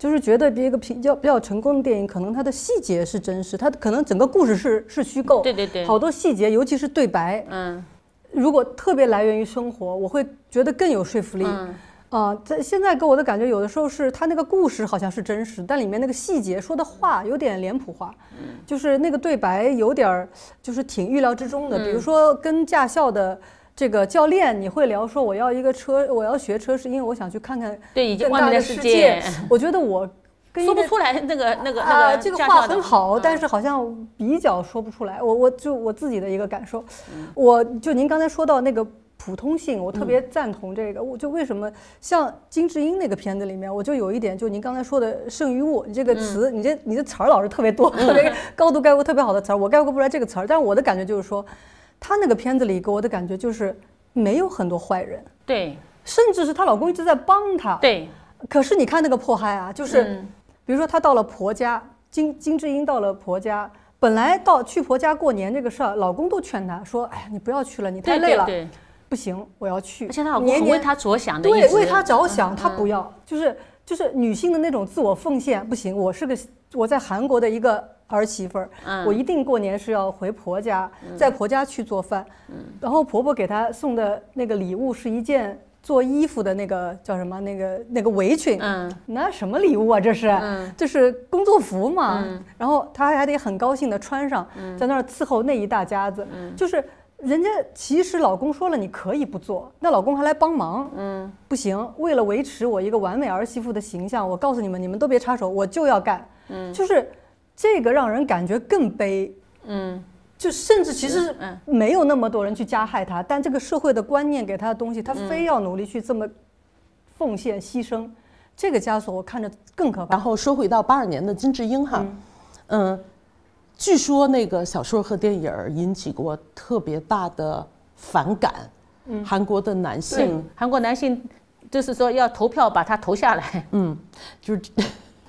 就是觉得一个比较比较成功的电影，可能它的细节是真实，它可能整个故事是是虚构。对对对。好多细节，尤其是对白，嗯，如果特别来源于生活，我会觉得更有说服力。嗯。啊，现在给我的感觉，有的时候是它那个故事好像是真实，但里面那个细节说的话有点脸谱化。就是那个对白有点儿，就是挺预料之中的。比如说跟驾校的。这个教练，你会聊说我要一个车，我要学车是因为我想去看看对已经外面的世界。我觉得我说不出来那个那个那个。啊，这个话很好，但是好像比较说不出来。我我就我自己的一个感受，我就您刚才说到那个普通性，我特别赞同这个。我就为什么像金智英那个片子里面，我就有一点就您刚才说的“剩余物”这个词，你这你这词儿老是特别多，特别高度概括特别好的词儿，我概括不出来这个词儿。但我的感觉就是说。她那个片子里给我的感觉就是没有很多坏人，对，甚至是她老公一直在帮她，对。可是你看那个迫害啊，就是比如说她到了婆家，金金智英到了婆家，本来到去婆家过年这个事儿，老公都劝她说：“哎呀，你不要去了，你太累了。”对，不行，我要去。而且她老公为她着想的，为为她着想，她不要，就是就是女性的那种自我奉献，不行，我是个我在韩国的一个。儿媳妇儿，我一定过年是要回婆家，在婆家去做饭。然后婆婆给她送的那个礼物是一件做衣服的那个叫什么？那个那个围裙。嗯，那什么礼物啊？这是，就是工作服嘛。然后她还得很高兴的穿上，在那儿伺候那一大家子。就是人家其实老公说了，你可以不做，那老公还来帮忙。嗯，不行，为了维持我一个完美儿媳妇的形象，我告诉你们，你们都别插手，我就要干。嗯，就是。这个让人感觉更悲，嗯，就甚至其实没有那么多人去加害他，但这个社会的观念给他的东西，他非要努力去这么奉献牺牲，这个枷锁我看着更可怕。然后说回到八二年的金智英哈，嗯，据说那个小说和电影引起过特别大的反感，嗯，韩国的男性，韩国男性就是说要投票把他投下来，嗯，就是。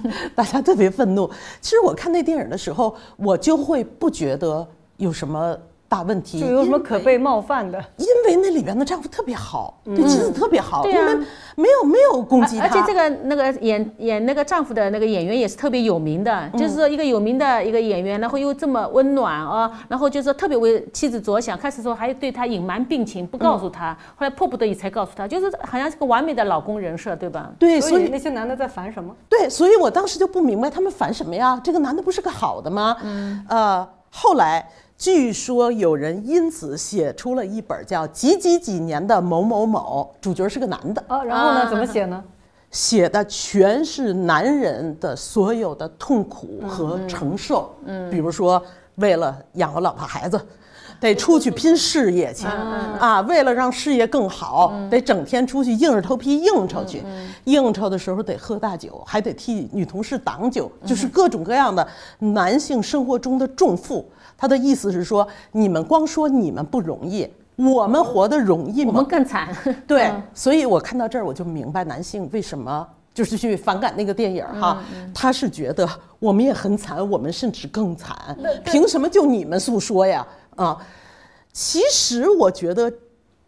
大家特别愤怒。其实我看那电影的时候，我就会不觉得有什么。大问题就有什么可被冒犯的？因为那里边的丈夫特别好，对妻子特别好，因们没有没有攻击他。而且这个那个演演那个丈夫的那个演员也是特别有名的，就是说一个有名的一个演员，然后又这么温暖啊，然后就是说特别为妻子着想。开始说还对他隐瞒病情，不告诉他，后来迫不得已才告诉他，就是好像是个完美的老公人设，对吧？对，所以那些男的在烦什么？对，所以我当时就不明白他们烦什么呀？这个男的不是个好的吗？嗯，呃，后来。据说有人因此写出了一本叫《几几几年》的某某某，主角是个男的。啊，然后呢？怎么写呢？写的全是男人的所有的痛苦和承受。嗯，比如说，为了养活老婆孩子，得出去拼事业去啊。为了让事业更好，得整天出去硬着头皮应酬去。应酬的时候得喝大酒，还得替女同事挡酒，就是各种各样的男性生活中的重负。他的意思是说，你们光说你们不容易，我们活得容易吗？我们更惨。对，所以我看到这儿，我就明白男性为什么就是去反感那个电影哈，他是觉得我们也很惨，我们甚至更惨，凭什么就你们诉说呀？啊，其实我觉得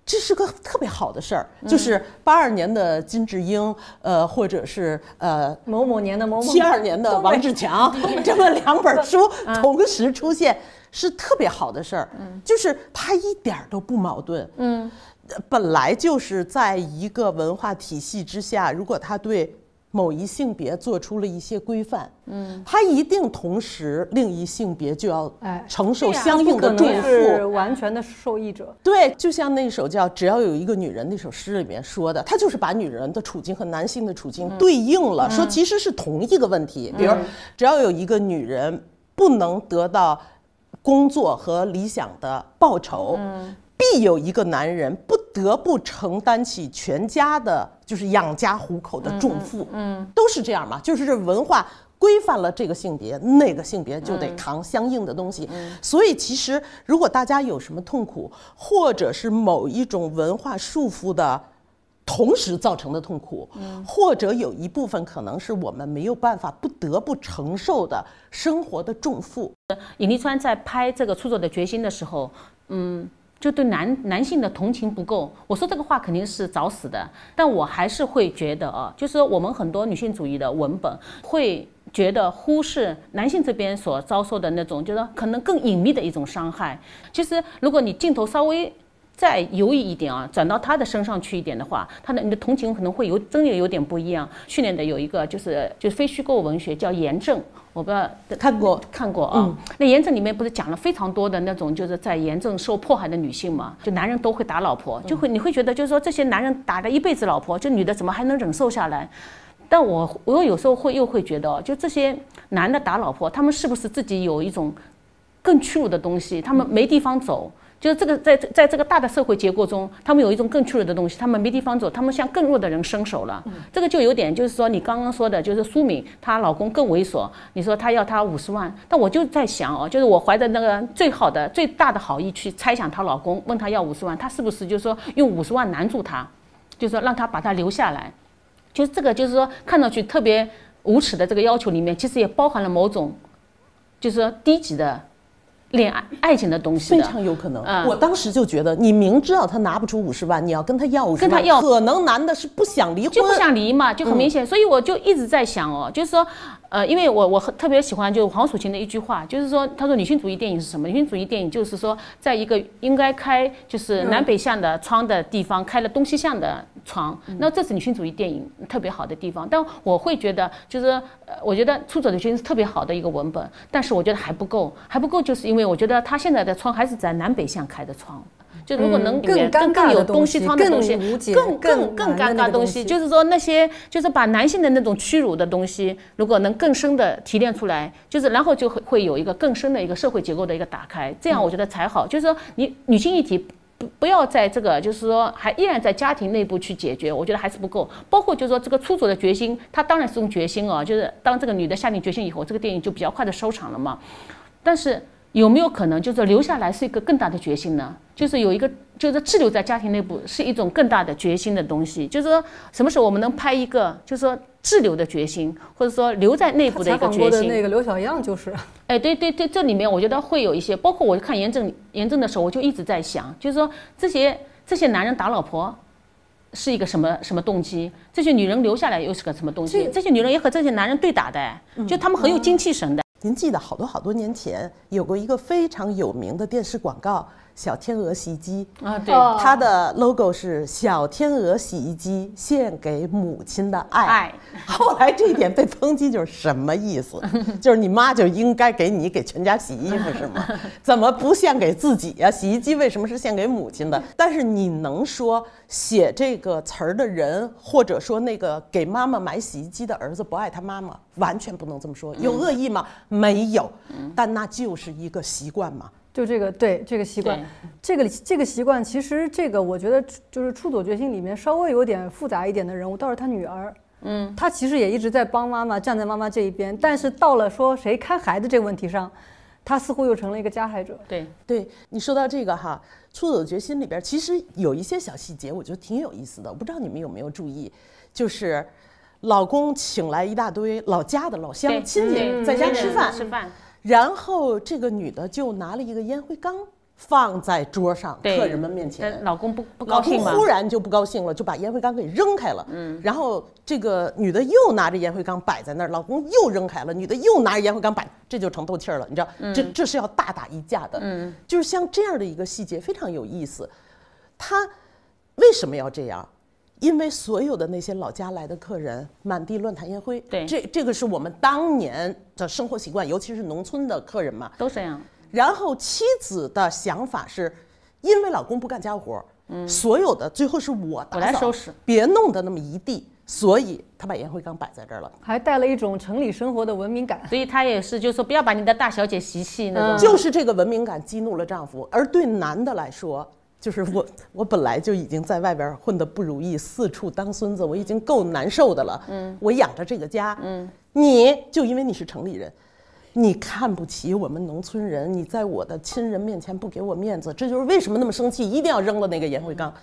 这是个特别好的事儿，就是八二年的金智英，呃，或者是呃某某年的某某七二年的王志强，这么两本书同时出现。是特别好的事儿，嗯，就是它一点都不矛盾，嗯，本来就是在一个文化体系之下，如果他对某一性别做出了一些规范，嗯，他一定同时另一性别就要承受相应的重负，完全的受益者。对，就像那首叫《只要有一个女人》那首诗里面说的，他就是把女人的处境和男性的处境对应了，说其实是同一个问题。比如，只要有一个女人不能得到。工作和理想的报酬，嗯，必有一个男人不得不承担起全家的，就是养家糊口的重负，嗯，都是这样嘛，就是这文化规范了这个性别，那个性别就得扛相应的东西，所以其实如果大家有什么痛苦，或者是某一种文化束缚的。同时造成的痛苦，或者有一部分可能是我们没有办法、不得不承受的生活的重负。尹立川在拍这个《出走的决心》的时候，嗯，就对男男性的同情不够。我说这个话肯定是找死的，但我还是会觉得啊，就是我们很多女性主义的文本会觉得忽视男性这边所遭受的那种，就是可能更隐秘的一种伤害。其实，如果你镜头稍微……再犹豫一点啊，转到他的身上去一点的话，他的你的同情可能会有，真的有点不一样。去年的有一个就是就是非虚构文学叫《炎症》，我不知道看过看过啊。那《炎症》里面不是讲了非常多的那种就是在炎症受迫害的女性嘛？就男人都会打老婆，就会你会觉得就是说这些男人打了一辈子老婆，这女的怎么还能忍受下来？但我我有时候会又会觉得，就这些男的打老婆，他们是不是自己有一种更屈辱的东西？他们没地方走。就是这个，在在这个大的社会结构中，他们有一种更脆弱的东西，他们没地方走，他们向更弱的人伸手了。这个就有点，就是说你刚刚说的，就是苏敏她老公更猥琐。你说她要她五十万，但我就在想哦，就是我怀着那个最好的、最大的好意去猜想她老公问她要五十万，她是不是就是说用五十万拦住她，就是说让她把她留下来。就是这个，就是说看上去特别无耻的这个要求里面，其实也包含了某种，就是说低级的。恋爱爱情的东西非常有可能。我当时就觉得，你明知道他拿不出五十万，你要跟他要五十万，可能男的是不想离婚，就不想离嘛，就很明显。所以我就一直在想哦，就是说，呃，因为我我特别喜欢就是黄蜀芹的一句话，就是说，他说女性主义电影是什么？女性主义电影就是说，在一个应该开就是南北向的窗的地方开了东西向的。床，那这是女性主义电影特别好的地方，但我会觉得，就是呃，我觉得《出走的青春》是特别好的一个文本，但是我觉得还不够，还不够，就是因为我觉得他现在的窗还是在南北向开的窗，就如果能更更更有东西窗的东西，更更更尴尬东西，就是说那些就是把男性的那种屈辱的东西，如果能更深的提炼出来，就是然后就会会有一个更深的一个社会结构的一个打开，这样我觉得才好，就是说你女性一体。不不要在这个，就是说还依然在家庭内部去解决，我觉得还是不够。包括就是说这个出走的决心，他当然是种决心哦。就是当这个女的下定决心以后，这个电影就比较快的收场了嘛。但是有没有可能就是留下来是一个更大的决心呢？就是有一个就是滞留在家庭内部是一种更大的决心的东西。就是说什么时候我们能拍一个，就是说。滞留的决心，或者说留在内部的一个决心。那个刘小样就是。哎，对对对，这里面我觉得会有一些。包括我看严正严正的时候，我就一直在想，就是说这些这些男人打老婆，是一个什么什么动机？这些女人留下来又是个什么东西？这些女人也和这些男人对打的，就他们很有精气神的。您记得好多好多年前有过一个非常有名的电视广告。小天鹅洗衣机啊，对，它的 logo 是小天鹅洗衣机，献给母亲的爱。后来这一点被抨击，就是什么意思？就是你妈就应该给你给全家洗衣服是吗？怎么不献给自己啊？洗衣机为什么是献给母亲的？但是你能说写这个词儿的人，或者说那个给妈妈买洗衣机的儿子不爱他妈妈，完全不能这么说，有恶意吗？没有，但那就是一个习惯嘛。就这个对这个习惯，这个这个习惯其实这个我觉得就是《出走决心》里面稍微有点复杂一点的人物，倒是他女儿，嗯，他其实也一直在帮妈妈站在妈妈这一边，但是到了说谁看孩子这个问题上，他似乎又成了一个加害者。对对，你说到这个哈，《出走决心》里边其实有一些小细节，我觉得挺有意思的，我不知道你们有没有注意，就是，老公请来一大堆老家的老乡亲戚在家吃饭吃饭。然后这个女的就拿了一个烟灰缸放在桌上，客人们面前。老公不不高兴吗？老忽然就不高兴了，就把烟灰缸给扔开了。嗯，然后这个女的又拿着烟灰缸摆在那儿，老公又扔开了，女的又拿着烟灰缸摆，这就成斗气儿了，你知道？这这是要大打一架的。嗯，就是像这样的一个细节非常有意思，他为什么要这样？因为所有的那些老家来的客人满地乱弹烟灰，对，这这个是我们当年的生活习惯，尤其是农村的客人嘛，都这样。然后妻子的想法是，因为老公不干家务活，嗯，所有的最后是我打扫，别弄得那么一地，所以她把烟灰缸摆在这儿了，还带了一种城里生活的文明感。所以她也是，就是说不要把你的大小姐习气那种，就是这个文明感激怒了丈夫，而对男的来说。就是我，我本来就已经在外边混得不如意，四处当孙子，我已经够难受的了。嗯，我养着这个家，嗯，你就因为你是城里人，你看不起我们农村人，你在我的亲人面前不给我面子，这就是为什么那么生气，一定要扔了那个烟灰缸。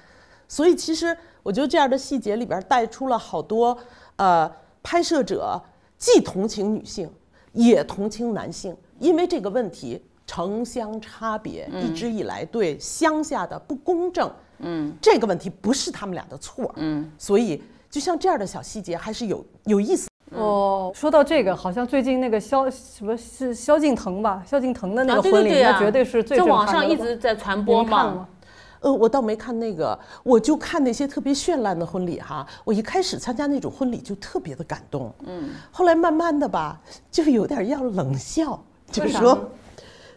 所以其实我觉得这样的细节里边带出了好多，呃，拍摄者既同情女性，也同情男性，因为这个问题。城乡差别一直以来对乡下的不公正，嗯，这个问题不是他们俩的错，嗯，所以就像这样的小细节还是有有意思哦。说到这个，好像最近那个萧什么是萧敬腾吧？萧敬腾的那个婚礼，那绝对是最在网上一直在传播嘛。呃，我倒没看那个，我就看那些特别绚烂的婚礼哈。我一开始参加那种婚礼就特别的感动，嗯，后来慢慢的吧，就有点要冷笑，就是说。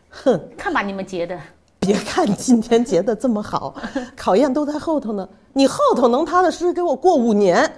哼，看把你们结的。别看今天结的这么好，考验都在后头呢。你后头能踏踏实实给我过五年，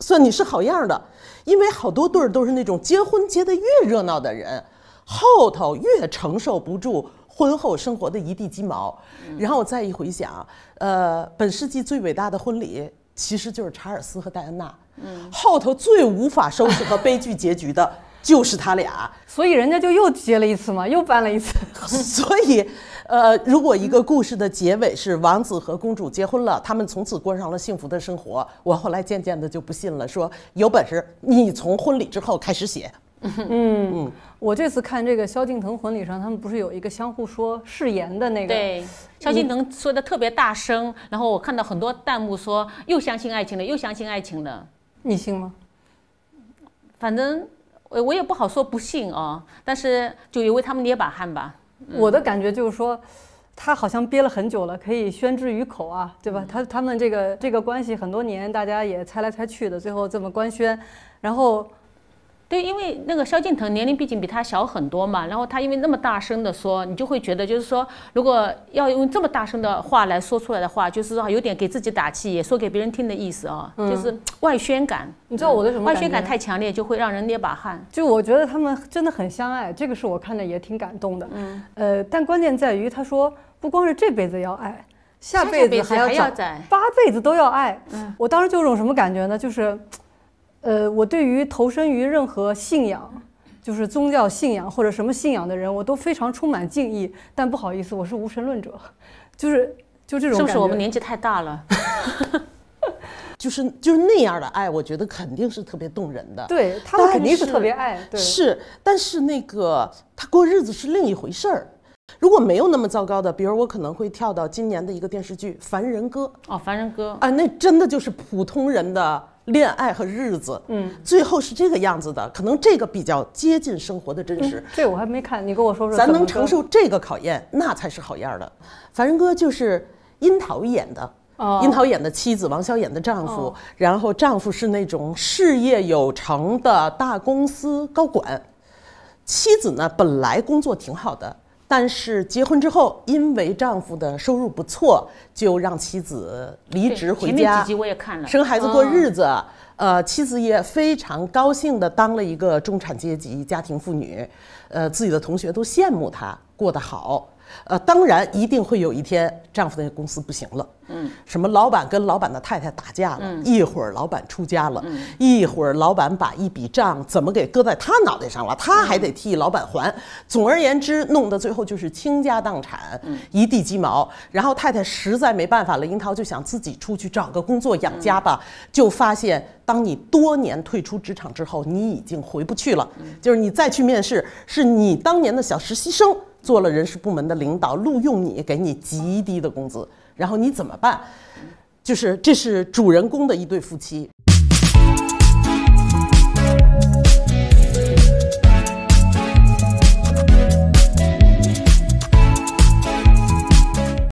算你是好样的。因为好多对儿都是那种结婚结的越热闹的人，后头越承受不住婚后生活的一地鸡毛。然后我再一回想，呃，本世纪最伟大的婚礼其实就是查尔斯和戴安娜。嗯，后头最无法收拾和悲剧结局的。就是他俩，所以人家就又接了一次嘛，又办了一次。所以，呃，如果一个故事的结尾是王子和公主结婚了，他们从此过上了幸福的生活，我后来渐渐的就不信了。说有本事你从婚礼之后开始写。嗯，我这次看这个萧敬腾婚礼上，他们不是有一个相互说誓言的那个？对，萧敬腾说的特别大声，然后我看到很多弹幕说又相信爱情了，又相信爱情了。你信吗？反正。呃，我也不好说不信啊，但是就为他们捏把汗吧。我的感觉就是说，他好像憋了很久了，可以宣之于口啊，对吧？他他们这个这个关系很多年，大家也猜来猜去的，最后这么官宣，然后。就因为那个萧敬腾年龄毕竟比他小很多嘛，然后他因为那么大声的说，你就会觉得就是说，如果要用这么大声的话来说出来的话，就是说有点给自己打气，也说给别人听的意思啊，就是外宣感。你知道我的什么？外宣感太强烈，就会让人捏把汗。就我觉得他们真的很相爱，这个是我看着也挺感动的。嗯。呃，但关键在于他说不光是这辈子要爱，下辈子还要在八辈子都要爱。嗯。我当时就有种什么感觉呢？就是。呃，我对于投身于任何信仰，就是宗教信仰或者什么信仰的人，我都非常充满敬意。但不好意思，我是无神论者，就是就这种。正是我们年纪太大了，就是就是那样的爱，我觉得肯定是特别动人的。对，他肯定是特别爱，是，但是那个他过日子是另一回事儿。如果没有那么糟糕的，比如我可能会跳到今年的一个电视剧《凡人歌》。哦，《凡人歌》啊，那真的就是普通人的。恋爱和日子，嗯，最后是这个样子的，可能这个比较接近生活的真实。这我还没看，你跟我说说。咱能承受这个考验，那才是好样儿的。凡人哥就是樱桃演的，樱桃演的妻子，王小演的丈夫。然后丈夫是那种事业有成的大公司高管，妻子呢本来工作挺好的。但是结婚之后，因为丈夫的收入不错，就让妻子离职回家，前面几集我也看了，生孩子过日子，呃，妻子也非常高兴的当了一个中产阶级家庭妇女，呃，自己的同学都羡慕她过得好。呃，当然一定会有一天，丈夫的公司不行了。嗯，什么老板跟老板的太太打架了，一会儿老板出家了，一会儿老板把一笔账怎么给搁在他脑袋上了，他还得替老板还。总而言之，弄得最后就是倾家荡产，一地鸡毛。然后太太实在没办法了，樱桃就想自己出去找个工作养家吧。就发现，当你多年退出职场之后，你已经回不去了。就是你再去面试，是你当年的小实习生。做了人事部门的领导，录用你，给你极低的工资，然后你怎么办？就是这是主人公的一对夫妻。